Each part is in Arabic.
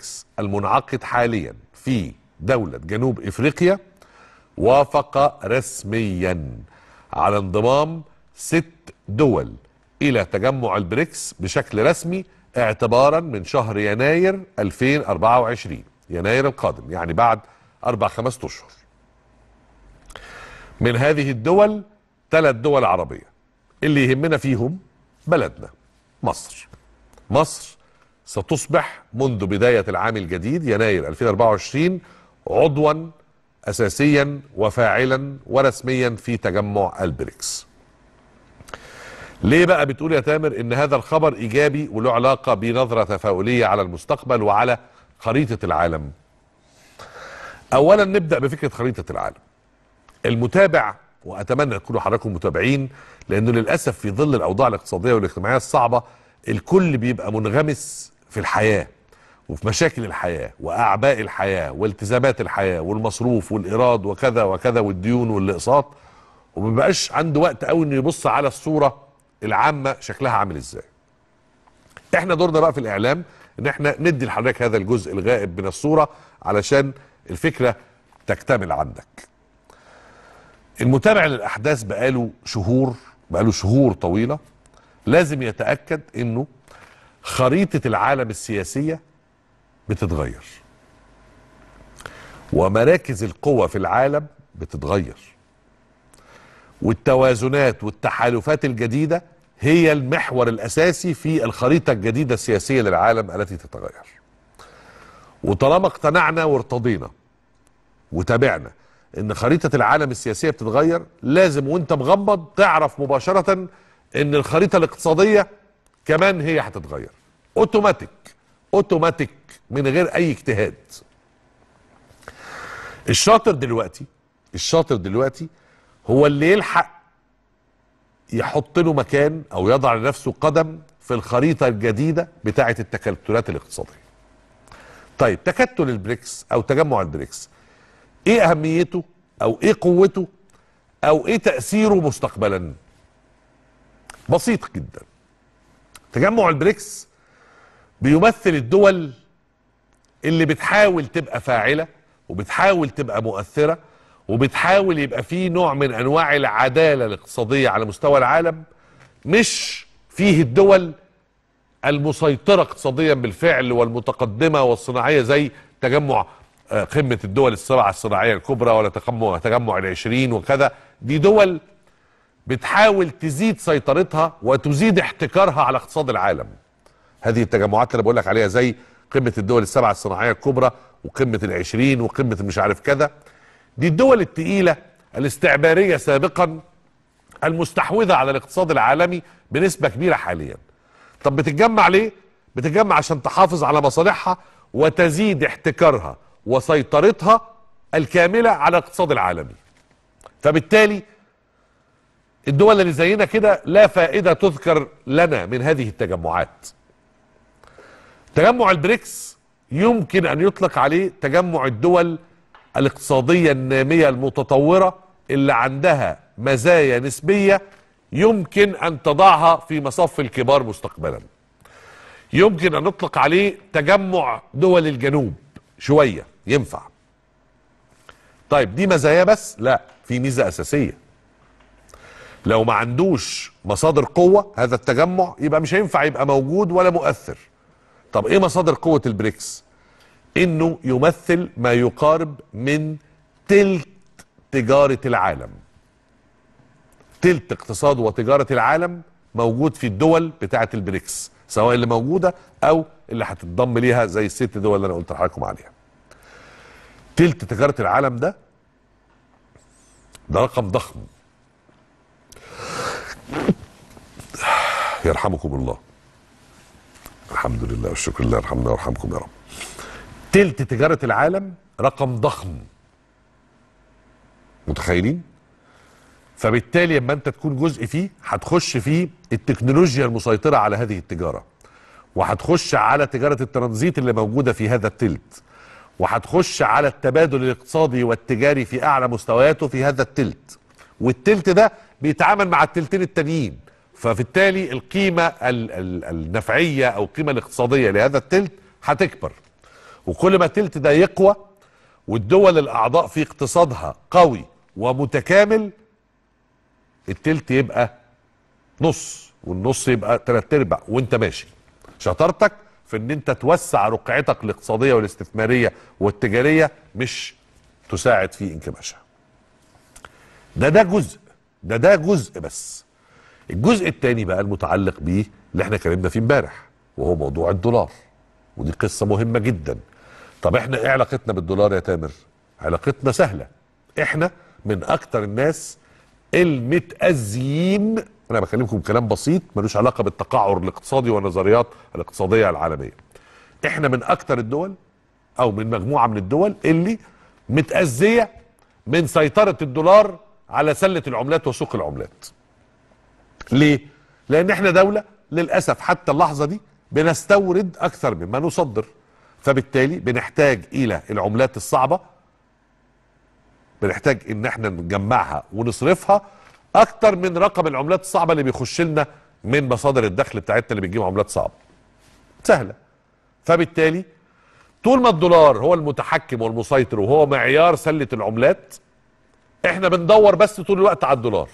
بريكس المنعقد حاليا في دولة جنوب إفريقيا وافق رسميا على انضمام ست دول إلى تجمع البريكس بشكل رسمي اعتبارا من شهر يناير 2024 يناير القادم يعني بعد أربع خمس أشهر من هذه الدول ثلاث دول عربية اللي يهمنا فيهم بلدنا مصر مصر ستصبح منذ بداية العام الجديد يناير 2024 عضوا أساسيا وفاعلا ورسميا في تجمع البريكس ليه بقى بتقول يا تامر ان هذا الخبر ايجابي وله علاقه بنظره تفاؤليه على المستقبل وعلى خريطه العالم اولا نبدا بفكره خريطه العالم المتابع واتمنى تكونوا حضراتكم متابعين لانه للاسف في ظل الاوضاع الاقتصاديه والاجتماعيه الصعبه الكل بيبقى منغمس في الحياه وفي مشاكل الحياه واعباء الحياه والتزامات الحياه والمصروف والايراد وكذا وكذا والديون والاقساط وما بقاش عنده وقت قوي انه يبص على الصوره العامه شكلها عامل ازاي. احنا دورنا بقى في الاعلام ان احنا ندي لحضرتك هذا الجزء الغائب من الصوره علشان الفكره تكتمل عندك. المتابع للاحداث بقاله شهور بقاله شهور طويله لازم يتاكد انه خريطة العالم السياسية بتتغير ومراكز القوى في العالم بتتغير والتوازنات والتحالفات الجديدة هي المحور الأساسي في الخريطة الجديدة السياسية للعالم التي تتغير وطالما اقتنعنا وارتضينا وتابعنا ان خريطة العالم السياسية بتتغير لازم وانت مغمض تعرف مباشرة ان الخريطة الاقتصادية كمان هي هتتغير اوتوماتيك اوتوماتيك من غير اي اجتهاد الشاطر دلوقتي الشاطر دلوقتي هو اللي يلحق يحط له مكان او يضع لنفسه قدم في الخريطه الجديده بتاعه التكتلات الاقتصاديه طيب تكتل البريكس او تجمع البريكس ايه اهميته او ايه قوته او ايه تاثيره مستقبلا بسيط جدا تجمع البريكس بيمثل الدول اللي بتحاول تبقى فاعله وبتحاول تبقى مؤثره وبتحاول يبقى فيه نوع من انواع العداله الاقتصاديه على مستوى العالم مش فيه الدول المسيطره اقتصاديا بالفعل والمتقدمه والصناعيه زي تجمع قمه آه، الدول السبعه الصناعيه الكبرى ولا تجمع تجمع العشرين وكذا دي دول بتحاول تزيد سيطرتها وتزيد احتكارها على اقتصاد العالم هذه التجمعات اللي بقول لك عليها زي قمه الدول السبعه الصناعيه الكبرى وقمه العشرين وقمه مش عارف كذا دي الدول التقيله الاستعماريه سابقا المستحوذه على الاقتصاد العالمي بنسبه كبيره حاليا طب بتتجمع ليه بتتجمع عشان تحافظ على مصالحها وتزيد احتكارها وسيطرتها الكامله على الاقتصاد العالمي فبالتالي الدول اللي زينا كده لا فائدة تذكر لنا من هذه التجمعات تجمع البريكس يمكن أن يطلق عليه تجمع الدول الاقتصادية النامية المتطورة اللي عندها مزايا نسبية يمكن أن تضعها في مصاف الكبار مستقبلا يمكن أن نطلق عليه تجمع دول الجنوب شوية ينفع طيب دي مزايا بس لا في ميزة أساسية لو ما عندوش مصادر قوه هذا التجمع يبقى مش هينفع يبقى موجود ولا مؤثر طب ايه مصادر قوه البريكس انه يمثل ما يقارب من تلت تجاره العالم تلت اقتصاد وتجاره العالم موجود في الدول بتاعه البريكس سواء اللي موجوده او اللي هتتضم ليها زي الست دول اللي انا قلت لحضراتكم عليها تلت تجاره العالم ده ده رقم ضخم يرحمكم الله الحمد لله والشكر لله يرحمنا ويرحمكم يا رب تلت تجارة العالم رقم ضخم متخيلين فبالتالي لما انت تكون جزء فيه هتخش فيه التكنولوجيا المسيطرة على هذه التجارة وهتخش على تجارة الترانزيت اللي موجودة في هذا التلت وهتخش على التبادل الاقتصادي والتجاري في اعلى مستوياته في هذا التلت والتلت ده بيتعامل مع التلتين التانيين فبالتالي القيمة النفعية أو القيمة الاقتصادية لهذا التلت هتكبر وكل ما التلت ده يقوى والدول الأعضاء في اقتصادها قوي ومتكامل التلت يبقى نص والنص يبقى ثلاث ارباع وانت ماشي شطارتك في ان انت توسع رقعتك الاقتصاديه والاستثماريه والتجاريه مش تساعد في انكماشها ده ده جزء ده ده جزء بس الجزء الثاني بقى المتعلق بيه اللي احنا اتكلمنا فيه امبارح وهو موضوع الدولار ودي قصه مهمه جدا طب احنا ايه علاقتنا بالدولار يا تامر علاقتنا سهله احنا من اكتر الناس المتأذيين انا بكلمكم كلام بسيط ملوش علاقه بالتقعر الاقتصادي والنظريات الاقتصاديه العالميه احنا من اكتر الدول او من مجموعه من الدول اللي متأذيه من سيطره الدولار على سله العملات وسوق العملات ليه لان احنا دوله للاسف حتى اللحظه دي بنستورد اكثر مما نصدر فبالتالي بنحتاج الى العملات الصعبه بنحتاج ان احنا نجمعها ونصرفها اكتر من رقم العملات الصعبه اللي بيخش لنا من مصادر الدخل بتاعتنا اللي بتجيب عملات صعبه سهله فبالتالي طول ما الدولار هو المتحكم والمسيطر وهو معيار سله العملات احنا بندور بس طول الوقت على الدولار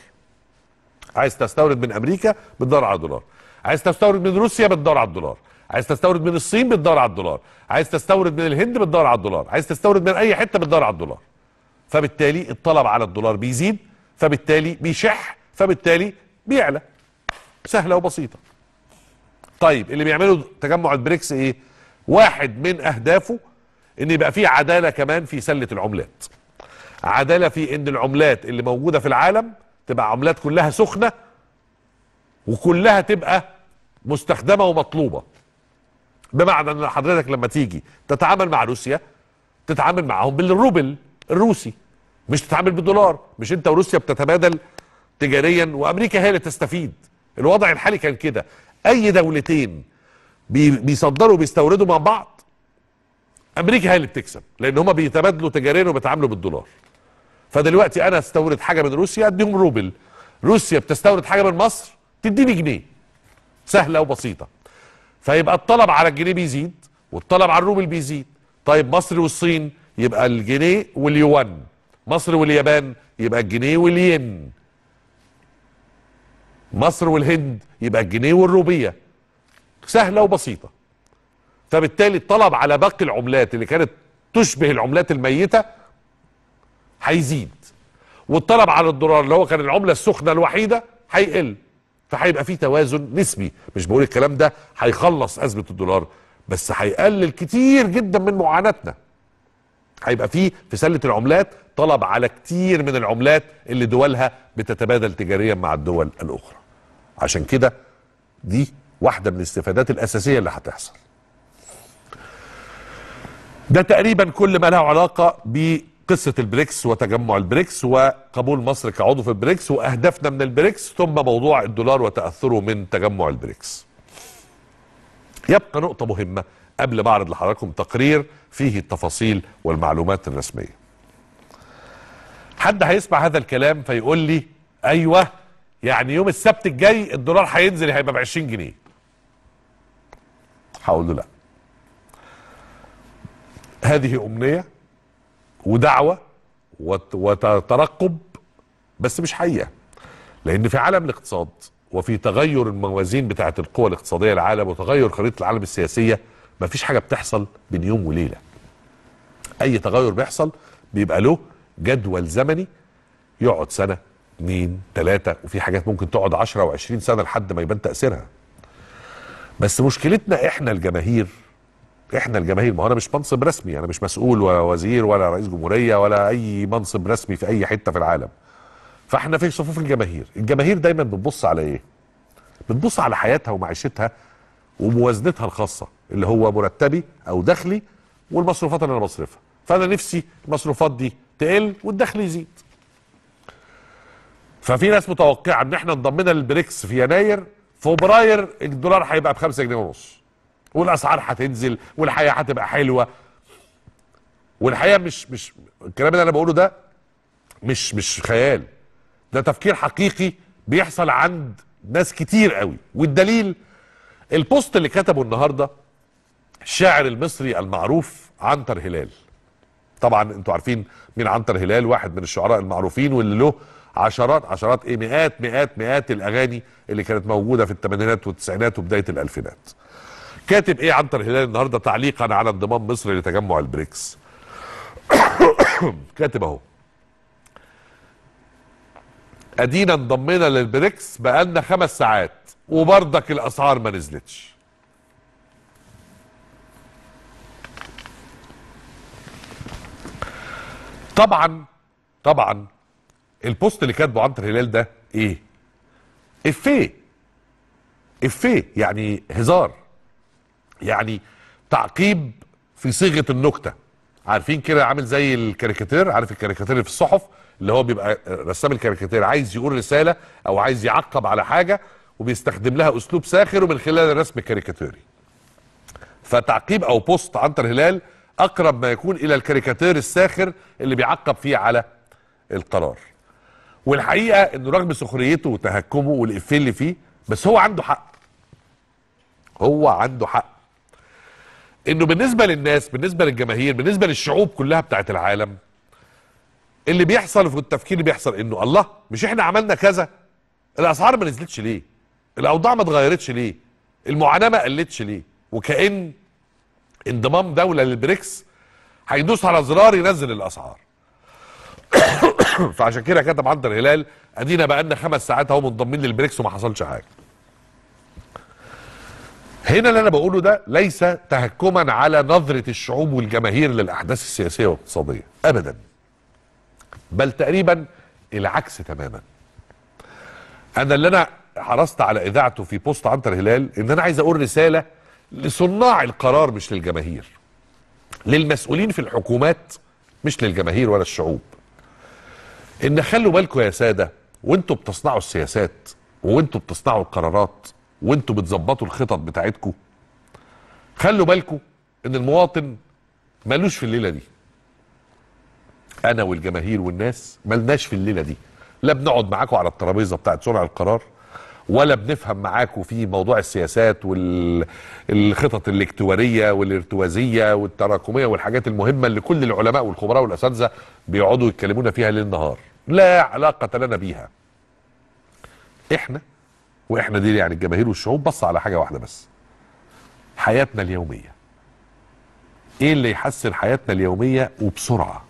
عايز تستورد من امريكا بتدور على الدولار عايز تستورد من روسيا بتدور على الدولار عايز تستورد من الصين بتدور على الدولار عايز تستورد من الهند بتدور على الدولار عايز تستورد من اي حته بتدور على الدولار فبالتالي الطلب على الدولار بيزيد فبالتالي بيشح فبالتالي بيعلى سهله وبسيطه طيب اللي بيعملوا تجمع البريكس ايه واحد من اهدافه ان يبقى فيه عداله كمان في سله العملات عداله في ان العملات اللي موجوده في العالم تبقى عملات كلها سخنه وكلها تبقى مستخدمه ومطلوبه بمعنى ان حضرتك لما تيجي تتعامل مع روسيا تتعامل معاهم بالروبل الروسي مش تتعامل بالدولار مش انت وروسيا بتتبادل تجاريا وامريكا هي اللي تستفيد الوضع الحالي كان كده اي دولتين بيصدروا وبيستوردوا مع بعض امريكا هي اللي بتكسب لان هما بيتبادلوا تجاريا وبيتعاملوا بالدولار فدلوقتي انا استورد حاجه من روسيا اديهم روبل روسيا بتستورد حاجه من مصر تديني جنيه سهله وبسيطه فيبقى الطلب على الجنيه بيزيد والطلب على الروبل بيزيد طيب مصر والصين يبقى الجنيه واليوان مصر واليابان يبقى الجنيه والين مصر والهند يبقى الجنيه والروبيه سهله وبسيطه فبالتالي الطلب على باقي العملات اللي كانت تشبه العملات الميته هيزيد والطلب على الدولار اللي هو كان العمله السخنه الوحيده هيقل فهيبقى في توازن نسبي مش بقول الكلام ده هيخلص ازمه الدولار بس هيقلل كتير جدا من معاناتنا هيبقى في في سله العملات طلب على كتير من العملات اللي دولها بتتبادل تجاريا مع الدول الاخرى عشان كده دي واحده من الاستفادات الاساسيه اللي هتحصل ده تقريبا كل ما له علاقه ب قصه البريكس وتجمع البريكس وقبول مصر كعضو في البريكس واهدافنا من البريكس ثم موضوع الدولار وتاثره من تجمع البريكس. يبقى نقطه مهمه قبل ما اعرض لحضراتكم تقرير فيه التفاصيل والمعلومات الرسميه. حد هيسمع هذا الكلام فيقول لي ايوه يعني يوم السبت الجاي الدولار هينزل هيبقى ب 20 جنيه. هقول له لا. هذه امنيه ودعوه وترقب بس مش حقيقه لان في عالم الاقتصاد وفي تغير الموازين بتاعه القوى الاقتصاديه العالم وتغير خريطه العالم السياسيه مفيش حاجه بتحصل بين يوم وليله اي تغير بيحصل بيبقى له جدول زمني يقعد سنه اثنين ثلاثه وفي حاجات ممكن تقعد 10 و20 سنه لحد ما يبان تاثيرها بس مشكلتنا احنا الجماهير احنا الجماهير ما هو انا مش منصب رسمي انا مش مسؤول ولا وزير ولا رئيس جمهوريه ولا اي منصب رسمي في اي حته في العالم فاحنا في صفوف الجماهير الجماهير دايما بتبص على ايه بتبص على حياتها ومعيشتها وموازنتها الخاصه اللي هو مرتبي او دخلي والمصروفات اللي انا بصرفها فانا نفسي المصروفات دي تقل والدخل يزيد ففي ناس متوقعه ان احنا انضمينا للبريكس في يناير فبراير الدولار هيبقى بخمسة 5 جنيه ونص والاسعار هتنزل والحياه هتبقى حلوه والحقيقه مش مش الكلام اللي انا بقوله ده مش مش خيال ده تفكير حقيقي بيحصل عند ناس كتير قوي والدليل البوست اللي كتبه النهارده الشاعر المصري المعروف عنتر هلال طبعا انتوا عارفين مين عنتر هلال واحد من الشعراء المعروفين واللي له عشرات عشرات ايه مئات مئات مئات الاغاني اللي كانت موجوده في الثمانينات والتسعينات وبدايه الالفينات كاتب ايه عنتر هلال النهارده تعليقا على انضمام مصر لتجمع البريكس كاتب اهو ادينا انضمينا للبريكس بقالنا خمس ساعات وبرضك الاسعار ما نزلتش طبعا طبعا البوست اللي كاتبه عنتر هلال ده ايه افيه افيه يعني هزار يعني تعقيب في صيغه النكته عارفين كده عامل زي الكاريكاتير عارف الكاريكاتير اللي في الصحف اللي هو بيبقى رسام الكاريكاتير عايز يقول رساله او عايز يعقب على حاجه وبيستخدم لها اسلوب ساخر ومن خلال الرسم الكاريكاتيري فتعقيب او بوست عنتر هلال اقرب ما يكون الى الكاريكاتير الساخر اللي بيعقب فيه على القرار والحقيقه انه رغم سخريته وتهكمه والافيه اللي فيه بس هو عنده حق هو عنده حق انه بالنسبه للناس بالنسبه للجماهير بالنسبه للشعوب كلها بتاعت العالم اللي بيحصل في التفكير اللي بيحصل انه الله مش احنا عملنا كذا الاسعار ما نزلتش ليه الاوضاع ما اتغيرتش ليه المعاناه ما قلتش ليه وكان انضمام دوله للبريكس هيدوس على زرار ينزل الاسعار فعشان كده كتب عنتر الهلال ادينا بقى لنا خمس ساعات اهو منضمين للبريكس وما حصلش حاجه هنا اللي انا بقوله ده ليس تهكما على نظره الشعوب والجماهير للاحداث السياسيه والاقتصاديه ابدا بل تقريبا العكس تماما انا اللي انا حرصت على اذاعته في بوست عنتر هلال ان انا عايز اقول رساله لصناع القرار مش للجماهير للمسؤولين في الحكومات مش للجماهير ولا الشعوب ان خلوا بالكم يا ساده وانتوا بتصنعوا السياسات وانتوا بتصنعوا القرارات وانتوا بتظبطوا الخطط بتاعتكم خلوا بالكم ان المواطن مالوش في الليله دي انا والجماهير والناس مالناش في الليله دي لا بنقعد معاكم على الترابيزه بتاعت صنع القرار ولا بنفهم معاكم في موضوع السياسات والخطط الاكتواريه والارتوازيه والتراكميه والحاجات المهمه اللي كل العلماء والخبراء والاساتذه بيقعدوا يتكلمونا فيها ليل نهار لا علاقه لنا بيها احنا واحنا دي يعني الجماهير والشعوب بص على حاجه واحده بس حياتنا اليوميه ايه اللي يحسن حياتنا اليوميه وبسرعه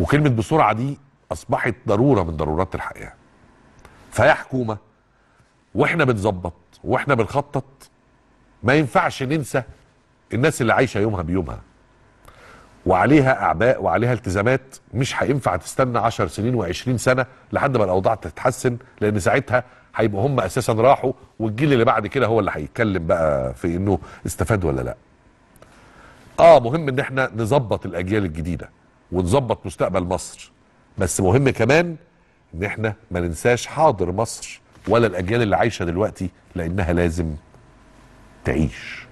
وكلمه بسرعه دي اصبحت ضروره من ضرورات الحياه فيا حكومه واحنا بنظبط واحنا بنخطط ما ينفعش ننسى الناس اللي عايشه يومها بيومها وعليها اعباء وعليها التزامات مش هينفع تستنى 10 سنين و20 سنه لحد ما الاوضاع تتحسن لان ساعتها هيبقوا هم اساسا راحوا والجيل اللي بعد كده هو اللي هيتكلم بقى في انه استفاد ولا لا اه مهم ان احنا نظبط الاجيال الجديده ونظبط مستقبل مصر بس مهم كمان ان احنا ما ننساش حاضر مصر ولا الاجيال اللي عايشه دلوقتي لانها لازم تعيش